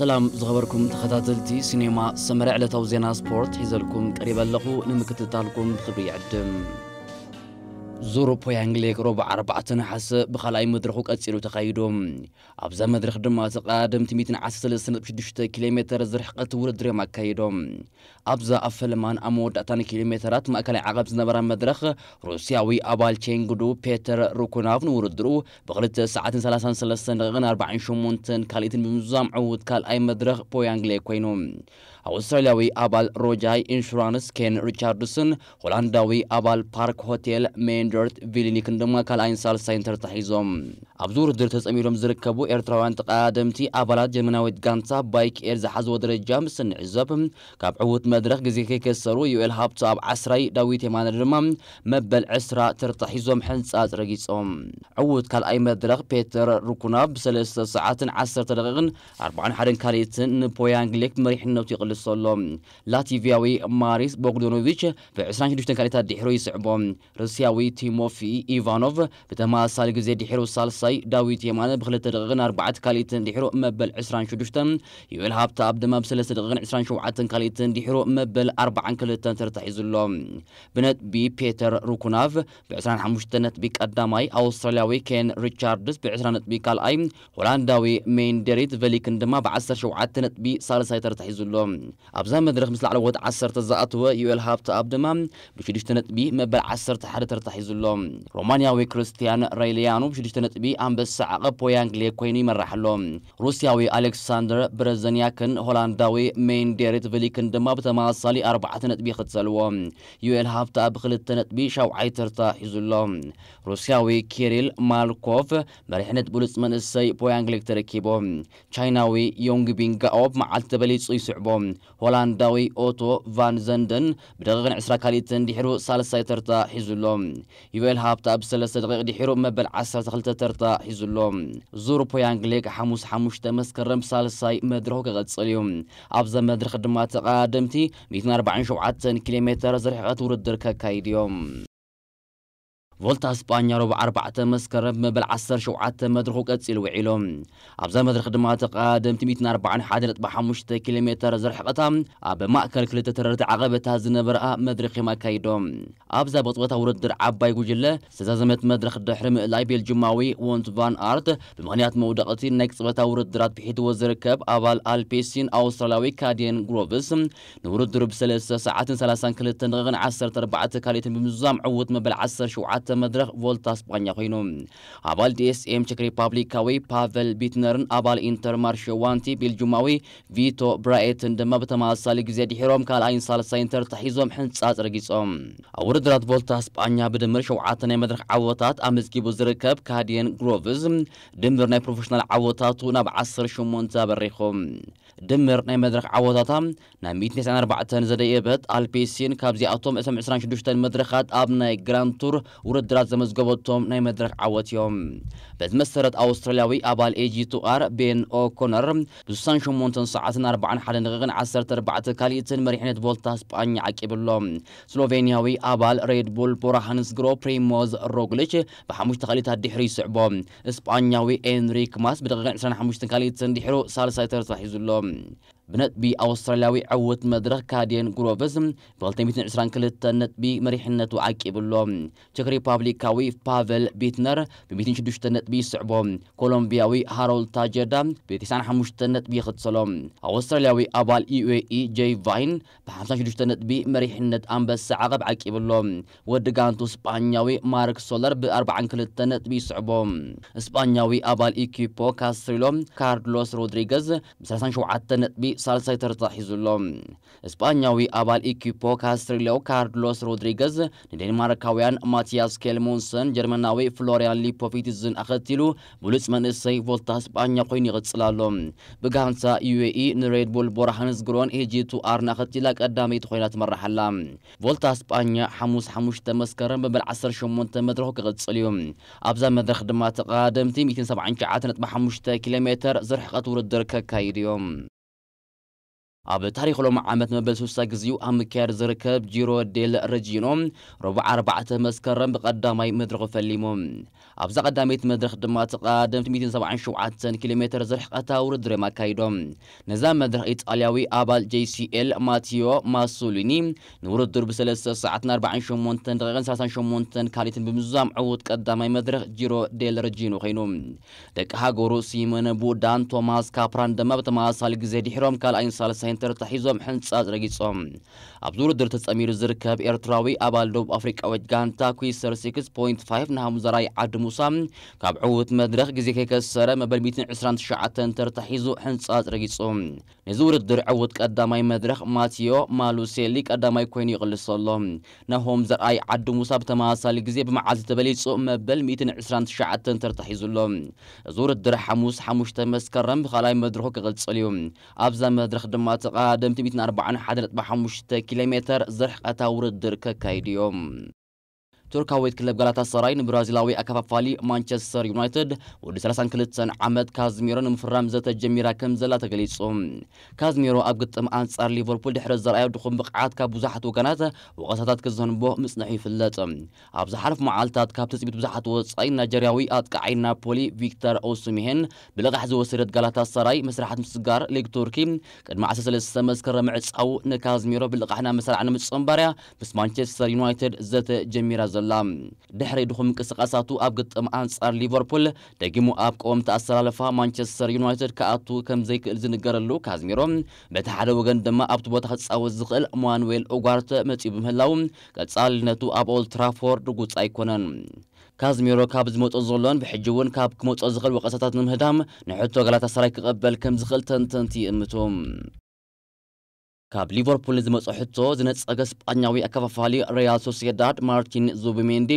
سلام زغبركم تخطاتلتي سينما سمرع لتوزينا سبورت حيزلكم قريبا لخو نمكتتالكم بخبري عدم زورو زوروبا ينجليك با عربعتن حس بخلاي مدرخوك أتسيرو تخيدهم أبزا مدرخ دم تقادم تميتن عسل سنة بشدشت کیلومتر زرح قطور دریم كيدهم أبزا أفلمان أمود أتان کیلومترات مکان عقب زنبران مدرخ روسیایی أبال تشينغدو بيتر روكوناف نوردرو بغلت ساعات سلاسان سلسان غن أربعين شمونتن کالیت میزام عود كال أي مدرخ بو ينجليك وينهم أوسترالياوي أبال روجای إنشورانس کن ریچاردسون هولنداوي أبال پارک هتل من ستاندرد فيلينيكندما كالاينسال ساينتر تحيزوم ابزور درت اميرم زركبو ايرتراوان تقادمتي ابلات جمناويت غانتا بايك اير زحزو درجا مسن عزب كاب عوت مدرخ غزي كيكسرو يويل تاب 10 داويت يمان درما مبل 10 ترتحيزوم حنصاص رغيصوم عوت كال اي مدرخ بيتر ركونا بسلسة ساعات 10 دقيقن 41 كاريتن بويانغليك مريحنوت يقلصلو لاتفياوي ماريس بوغدونوفيتش ب 26 كاريتا دحرو يسعبو روسياوي تيموفي ايفانوف بتماسال غزي دحرو سالسا ኣሰልጣይ ዳዊት የማነ ብክልተ ደቂቕን ኣርባዓት ካልኢትን ድሒሩ መበል 26 ዩኤል ሃብታብ ድማ ብሰለስተ ደቂቕን 27 ካልኢትን ድሒሩ መበል 42 ተርታሒዙሎ ብነጥቢ ፔተር ሩኩናቭ ብ25 ነጥቢ ቀዳማይ ኣውስትራልያዊ ኬን ሪቻርድስ ብ20 ነጥቢ ካልኣይ ሆላንዳዊ ሜንደሪት ቨሊክን ድማ ብ17 ነጥቢ ሳልሳይ ተርታሒዙሎ ኣብዛ መድረክ ምስ ላዕለወት 10 ዝኣተወ ዩኤል ሃብታኣብ ድማ ብ6 ነጥቢ መበል 11 ተርታሒዙሎ ሮማንያዊ ክርስቲያን ራይልያኑ ብ6 ነጥቢ አንበሳ አቀቦ የአንግሌ ኮይኒ ይመራሕሎ ሩስያዊ ኣሌክሳንደር ብረዘንያክን ሆላንዳዊ ሜንዴሪት ቪሊክን ድማ ብተመሳሳሊ 4 ነጥቢ ይኽትሰልዎ ዩኤል ሃብታ ብክልተ ነጥቢ ሻውዓይ ተርታ ሒዙሎ ሩስያዊ ኪሪል ማልኮቭ መሪሕነት ብሉፅ መንእሰይ ቦያንግሊክ ተረኪቦ ቻይናዊ ዮንግቢንጋኦ ብመዓልቲ ተበሊፁ ይስዕቦ ሆላንዳዊ ኦቶ ቫን ዘንደን ብደቂቕን 20 ካልእትን ድሒሩ ሳልሳይ ተርታ ሒዙሎ ዩኤል ሃብታ ብሰለስተ ደቂቕ ድሒሩ መበል 12 ተርታ حزلوم زور پویانگلیگ حموس حموس دمس کرم سال سای مدرخ قدسلیم عبز مدرخ دمات قدمتی میتونار بعنش وعده کیلومتر زرقات ورد درک کایدیم فولتا اسبانيا ربع أربعة مسكرب مبل عسر شوعات مدرخو كتسيل وعيلوم أبزا مدرخ دما تقادم تميتنا أربعان حادل أطبحا مشتا كيلومتر زرح زرحقتا أب مأكل كل تتررت تازن زنبرأ مدرخي ما كايدوم أبزا ورد در عباي قجلة سزازمت مدرخ دحرم لايبي الجماوي وانت فان أرت بمغنيات مودقتي نكس بطا وردرات بحيد وزركب أبال ألبيسين أوستراليوي كادين نورد درب سلسة ساعات ثلاثة كلتا غن عصر تربعة كاليتن بمزام عوض مبل عسر شوعات መድረኽ ቮልታስ ቋኛ ኮይኑ ኣባል ዲኤስኤም ቸክ ሪፓብሊካዊ ፓቨል ቢትነርን ኣባል ኢንተር ማርሸ ዋንቲ ቤልጅማዊ ቪቶ ብራኤትን ድማ ብተመሳሳሊ ግዜ ድሒሮም ካልኣይን ሳልሳይን ተርታሒዞም ሕንፃፅ ረጊፆም ኣብ ውድድራት ቮልታ ስጳኛ ብድምር ሸውዓተ ናይ መድረክ ዓወታት ኣመዝጊቡ ዝርከብ ካዲየን ግሮቭዝ ድምር ናይ ፕሮፌሽናል ዓወታቱ ናብ 18 በሪኹም دمر ناي مدرخ عوضاتا ناي ميت نيسان أربعة زدي إبت البيسين كابزي أتوم اسم عسران شدوشتن مدرخات أب ناي جران تور وردرات زمزقبتهم ناي مدرخ عوض يوم بز مسرت أسترالياوي أبال إي تو آر بين أو كونر شو مونتن ساعتن أربعان حالن غغن عسرت أربعة كاليتن مريحنة بولتا سبانيا عكبلهم سلوفينياوي أبال ريد بول بوراهانس جرو بريموز روغليش بحموش تقاليتها دحري سعبهم اسبانياوي إنريك ماس بدغغن عسران حموش سال دحرو سالسايتر تحيزلهم um, بنت بنتبي أوسترالياوي عوت مدرخ كادين غروفزم بغلطين بيتن عسران كلتا نتبي مريحنتو عاكي بلوم تشك ريبابليكاوي بافل بيتنر بميتين شدوشتا نتبي سعبو كولومبياوي هارول تاجردا بتسعن حموشتا نتبي خدسلوم أوسترالياوي أبال إيو إي جي فاين بحمسان شدوشتا نتبي مريحنت أمبس عقب عاكي بلوم تو سبانياوي مارك سولر بأربعان كلتا نتبي سعبو سبانياوي أبال إيكيبو كاسريلوم كارلوس رودريغز بسلسان شوعتا نتبي ሳልሳይተርታ ሒዙሎ እስጳኛዊ አባል ኢኪፖ ካስትሪሊያው ካርሎስ ሮድሪገዝ ንዴንማርካውያን ማቲያስ ኬልሞንሰን ጀርመናዊ ፍሎሪያን ሊፖቪትዝን ኣኸቲሉ ብሉፅ መንእሰይ ቮልታ እስጳኛ ኮይኑ ይቕፅል ኣሎ ብጋንሳ ዩኤኢ ንሬድቡል ቦራሃንስ ግሮን ሄጂቱ ኣርና ኣኸቲላ ቀዳመይቲ ኮይና ትመራሓላ ቮልታ እስጳኛ ሓሙስ ሓሙሽተ መስከረም ብመል 18 መድረኹ ክቕፅል እዩ ኣብዛ መድረክ ድማ ተቃደምቲ 179.5 ኪሎ ሜትር ዝርሕቐት ውድድር ከካይድ እዮም ኣብ ታሪክ ሎም ዓመት መበል 60 ግዚኡ ኣብ ምክያድ ዝርከብ ጂሮ ዴል ረጂኖ ረቡዕ 4 መስከረም ብቐዳማይ መድረኽ ፈሊሞም ኣብዛ ቀዳመይት መድረኽ ድማ ተቓደምቲ 177 ኪሎ ሜትር ዝርሕቐታ ውድድር እዮም ኣካይዶም ነዛ መድረኽ ኢጣልያዊ ኣባል ጄሲኤል ማቴዮ ማሱሊኒ ንውድድር ብ3 ሰዓትን 48 ደቂቕን 38 ካልእትን ብምዛም ዕዉት ቀዳማይ መድረኽ ጂሮ ዴል ረጂኖ ኮይኑ ደቂ ሃገሩ ሲመን ቡዳን ቶማስ ካፕራን ድማ ብተመሳሳሊ ግዜ ድሒሮም ካልኣይን ሳልሳይ سنتر تحيزم حنصاز رغيصوم ابزور درتس امير زركب ايرتراوي ابالدوب افريكا وجانتا كويسر 6.5 نها مزراي عد موسى كابعوت مدرخ غزي كيكسر مبل 120 شعتن تر تحيزو حنصاز رغيصوم نزور الدر عوت قداماي مدرخ ماتيو مالوسيلي قداماي كوين يقلصلهم نهم زراي عد موسى بتماسال غزي بمعاز تبليصو مبل 120 شعتن تر تحيزولهم زور الدر حموس حموش تمسكرم بخلاي مدرخو كغلصليوم ابزا مدرخ دمات تقادم تبيتنا أربعة حدرت بحمشت كيلومتر زرح أتاورد درك كايديوم ቱርካዊት ክለብ ጋላታሰራይን ብራዚላዊ ኣከፋፋሊ ማንቸስተር ዩናይትድ ወዲ 32 ዓመት ካዝሜሮን ምፍራም ዘተጀሚራ ከም ዘላ ተገሊጹ ካዝሜሮ ኣብ ግጥም ኣንጻር ሊቨርፑል ድሕሪ ዘርኣዮ ድኹም ብቕዓት ካብ ብዙሓት ወገናት ወቀሳታት ክዘንቦ ምጽንሑ ይፍለጥ ኣብ ዝሓለፍ መዓልትታት ካብ ትፅቢት ብዙሓት ወፃኢ ናይጀርያዊ ኣጥቃዓይ ናፖሊ ቪክተር ኦሱሚሄን ብልቓሕ ዝወሰደት ጋላታሰራይ መስራሓት ምስጋር ሊግ ቱርኪ ቅድሚ 13 መስከረም ዕፃው ንካዝሜሮ ብልቓሕና መስርዕ ንምፅምባርያ ምስ ማንቸስተር ዩናይትድ ዘተጀሚራ ዘ زلا دحري دخم كسقاساتو أبقت أم أنصار ليفربول دقيمو أبقوم تأثر لفها مانشستر يونايتد كأتو كم زيك إلزن قرلو كازميرو بتحد وجن دم أبتو بتحس أو الزقل مانويل أوغارت متيبهم هلاو كتصال نتو أب أول ترافورد قط أيكونن كازميرو كاب زموت أزولون بحجون كاب كموت أزغل وقصتات نمهدام نحطو غلطة سرايك قبل كم زغل تنتنتي أمتهم ካብ ሊቨርፑል ዝመጽኦ ሕቶ ዝነጸገ ስጳኛዊ ኣከፋፋሊ ሪያል ሶሲዳድ ማርቲን ዙብሜንዲ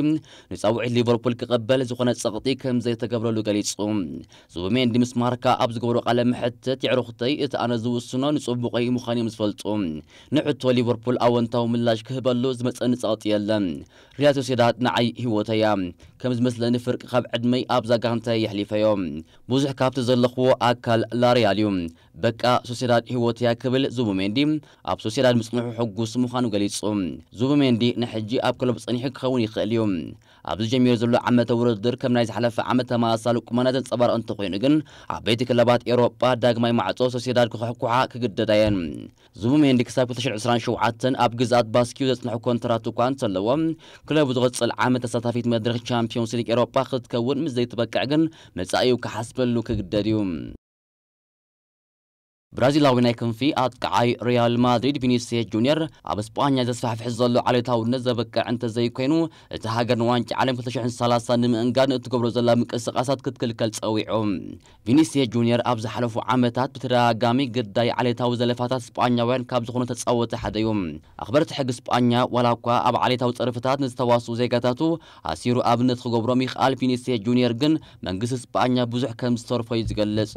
ንፀውዒት ሊቨርፑል ክቐበል ዝኾነ ጸቕጢ ከም ዘይተገብረሉ ገሊጹ ዙብሜንዲ ምስ ማርካ ኣብ ዝገብሮ ቃለ ምሕተት የዕሩኽተይ እቲ ኣነ ዝውስኖ ንጽቡቐይ ምዃን እዮም ዝፈልጡ ንሕቶ ሊቨርፑል ኣወንታዊ ምላሽ ክህበሉ ዝመፀኒ ጸቕጢ የለን ሪያል ሶሲዳድ ንዓይ ህይወተያ ከም ዝመስለኒ ፍርቅኻብ ዕድመይ ኣብ ዛጋንታ የሕሊፈዮም ብዙሕ ካብቲ ዘለኽዎ ኣካል ላርያል እዩ በቃ ሶሴዳድ ሂወትያ ክብል ዙቡሜንዲ ኣብ ሶሴዳድ ምፅንሑ ሕጉስ ምዃኑ ገሊጹ ዙቡሜንዲ ንሕጂ ኣብ ክለብ ፀኒሑ ክኸውን ይኽእል እዩ ኣብዚ ጀሚሩ ዘሎ ዓመተ ውድድር ከም ናይ ዝሓለፈ ዓመት ተመሳሳሊ ቁመና ዘንፀባርቕ እንተኮይኑ ግን ዓበይቲ ክለባት ኤውሮጳ ዳግማይ ማዕፆ ሶሴዳድ ክኩሕኩሓ ክግደዳ የን ዙቡሜንዲ ክሳብ 227 ኣብ ግዝኣት ባስኪዩ ዘፅንሑ ኮንትራት እኳ እንተለዎ ክለቡ ዝቐፅል ዓመት ተሳታፊት መድረክ ቻምፒዮንስ ሊግ ኤውሮጳ ክትከውን ምስ ዘይትበቅዕ ግን መጻኢዩ ክሓስበሉ ክግደድ እዩ برازيل او نايكن في أتكعي ريال مدريد فينيسيوس جونيور أب إسبانيا تسفح في حزلو على تاو نزبك أنت زي كينو تهاجر وانج عالم كتشحن سلاسة نمن قان تقبل زلا مكسقاسات كتكل كلت أويعهم فينيسيوس جونيور أب زحلفوا عمتات بتراجامي قداي على تاو زلفات إسبانيا وين كاب زخونة تصوت حدا يوم أخبرت حق إسبانيا ولا كوا أب على تاو صرفتات نستواصوا زي كتاتو أسيرو أب نتخو قبرو ميخال فينيسيوس جونيور جن من قص إسبانيا بزح كم ستورفاي زقلص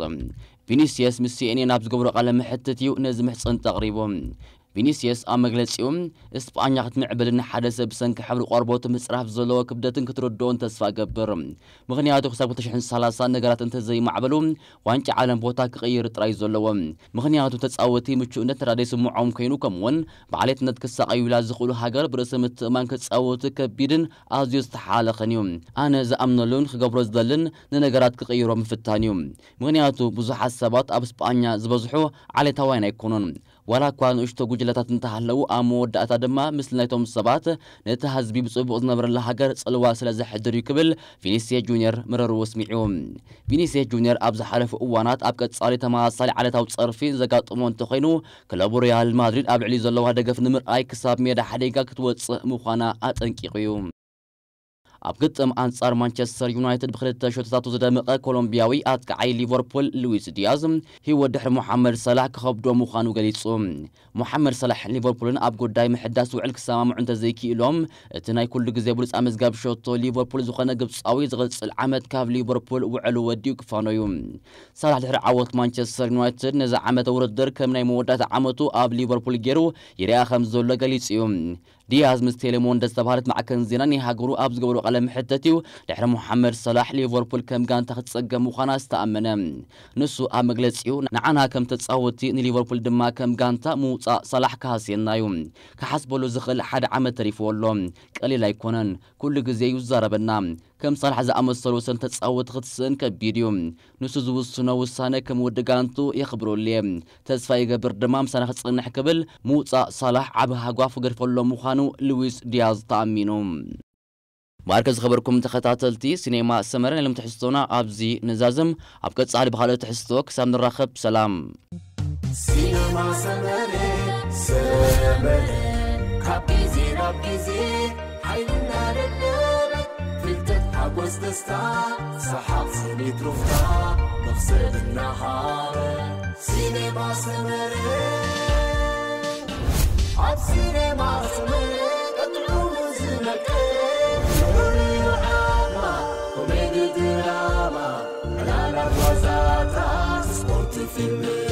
فينيسياس مسي اني نابز قبر حتى تيو نزمح صن تقريبهم ቪኒሲየስ ኣብ መግለጺኡም እስጳኛ ክትምዕብልን ሓደ ሰብ ብሰንኪ ሕብሪ ቆርቦቱ ምፅራፍ ዘለዎ ክብደትን ክትርድኦን ተስፋ ገብር ምክንያቱ ክሳብ 230 ነገራት እንተዘይማዕበሉ ዋንጫ ዓለም ቦታ ክቕይር ጥራይ ዘለዎ ምክንያቱ ተፃወቲ ምቹእነት ተዳደይ ስምዖም ኮይኑ ከምኡውን ብዓሌትነት ክሳቀዩላ ዝኽእሉ ሃገር ብርእሲ ምትእማን ክፃወቱ ከቢድን ኣዝዩ ዝተሓለኸን እዩ ኣነ ዝኣምነሉን ክገብሮ ዝደልን ንነገራት ክቕይሮ ምፍታን እዩ ምክንያቱ ብዙሓት ሰባት ኣብ እስጳኛ ዝበዝሑ ዓሌታውያን ኣይኮኑን ولكن اشتو جلتا تنتهلو امو داتا دما مثل نايتوم السبات نتا حزبي بصوب اذن نبر لهاجر صلوا سلاز حدري كبل فينيسيا جونيور مررو سمعوم فينيسيا جونيور ابز حلف اوانات اب قصاري تماصل على تاو صرفين زغاطمو انت خينو كلوب ريال مدريد اب علي زلوا دغف نمر اي كساب ميدا حديقه كتوص مخانا اطنقيقيو ኣብ ግጥም ኣንጻር ማንቸስተር ዩናይትድ ብክልተ ሸቶታቱ ዝደምቐ ኮሎምቢያዊ ኣጥቃዓይ ሊቨርፑል ሉዊስ ዲያዝ ሂወት ድሕሪ ሙሓመድ ሰላሕ ክኸብዶ ምዃኑ ገሊጹ ሙሓመድ ሰላሕ ሊቨርፑልን ኣብ ጉዳይ ምሕዳስ ውዕል ክሰማምዑ እንተዘይክኢሎም እቲ ናይ ኩሉ ግዜ ብሉፅ ምዝጋብ ሸቶ ሊቨርፑል ዝኾነ ግብፃዊ ዝቕፅል ዓመት ካብ ሊቨርፑል ውዕሉ ወዲኡ ክፋኖ እዩ ሰላሕ ድሕሪ ዓወት ማንቸስተር ዩናይትድ ነዚ ዓመተ ውድድር ከም ናይ መወዳእታ ዓመቱ ኣብ ሊቨርፑል ገይሩ ይርአ ከም ዘሎ ገሊጹ እዩ دياز مستلمون دست بهارت مع كنزيراني هاجرو أبز جورو قلم حتتيو دحر محمد صلاح ليفربول كم كان تخت سجى مخانا استأمنا نسو أمجلسيو نعنها كم تتصاوتي إن ليفربول دما كم كان مو صلاح كهاسينا يوم كحسب لو زخل حد عمل تريف والله قليل يكونن كل جزء يزار كم صالح زعم السلوسن تتصاوت خدسن كبيريو نسو وسنا وسانة كم ودقانتو يخبروا لي تسفى يقبر دمام سنة خدسنح كبل موصى صالح عبها قواف قرفلو مخانو لويس دياز تأمينو مركز خبركم تخطاتلتي سينما سمرن لم تحسطونا أبزي نزازم أبقى صالح بحاله تحسطوك سام الراخب سلام سينما سمرن سمرن كابيزي رابيزي was the star سحاب صني ترفضا نفسي بالنهار سينما سمرين عب سينما سمرين تطلو وزنك نوري وعامة كوميدي دراما لا لا وزاتا سبورت فيلمين